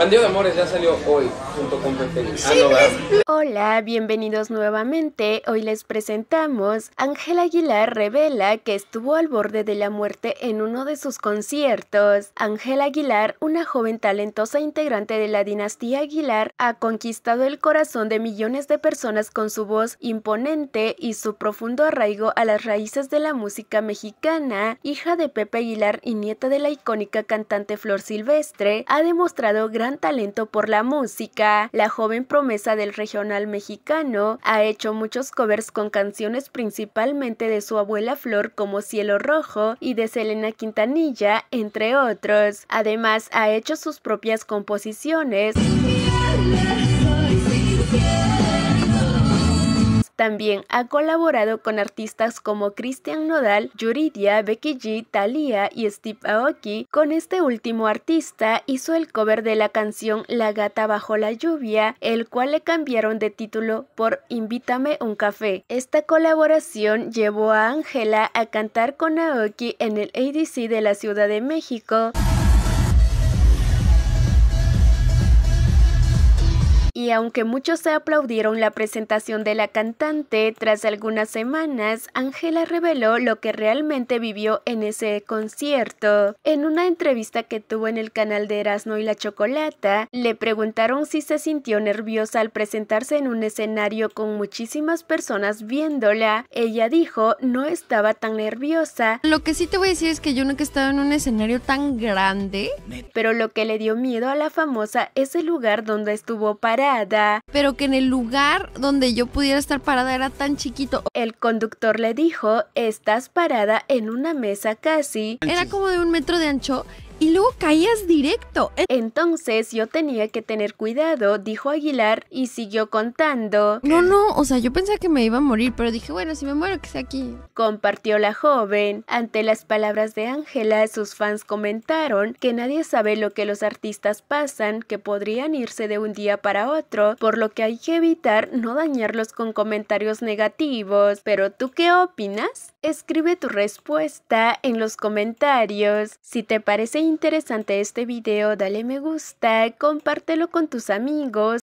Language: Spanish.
Bandido de Amores ya salió hoy junto con ah, pues, Hola, bienvenidos nuevamente. Hoy les presentamos. Ángela Aguilar revela que estuvo al borde de la muerte en uno de sus conciertos. Ángela Aguilar, una joven talentosa integrante de la dinastía Aguilar, ha conquistado el corazón de millones de personas con su voz imponente y su profundo arraigo a las raíces de la música mexicana. Hija de Pepe Aguilar y nieta de la icónica cantante Flor Silvestre, ha demostrado gran talento por la música, la joven promesa del regional mexicano ha hecho muchos covers con canciones principalmente de su abuela Flor como Cielo Rojo y de Selena Quintanilla, entre otros. Además, ha hecho sus propias composiciones. También ha colaborado con artistas como Christian Nodal, Yuridia, Becky G, Thalia y Steve Aoki. Con este último artista hizo el cover de la canción La gata bajo la lluvia, el cual le cambiaron de título por Invítame un café. Esta colaboración llevó a Ángela a cantar con Aoki en el ADC de la Ciudad de México. Y aunque muchos se aplaudieron la presentación de la cantante, tras algunas semanas, Angela reveló lo que realmente vivió en ese concierto. En una entrevista que tuvo en el canal de Erasmo y la Chocolata, le preguntaron si se sintió nerviosa al presentarse en un escenario con muchísimas personas viéndola. Ella dijo, no estaba tan nerviosa. Lo que sí te voy a decir es que yo nunca he estado en un escenario tan grande. Pero lo que le dio miedo a la famosa es el lugar donde estuvo parada pero que en el lugar donde yo pudiera estar parada era tan chiquito. El conductor le dijo, estás parada en una mesa casi. Era como de un metro de ancho y luego caías directo. Entonces yo tenía que tener cuidado, dijo Aguilar y siguió contando. No, no, o sea, yo pensé que me iba a morir, pero dije, bueno, si me muero, que sea aquí. Compartió la joven. Ante las palabras de Ángela, sus fans comentaron que nadie sabe lo que los artistas pasan, que podrían irse de un día para otro, por lo que hay que evitar no dañarlos con comentarios negativos. Pero tú qué opinas? Escribe tu respuesta en los comentarios. Si te parece interesante este video, dale me gusta, compártelo con tus amigos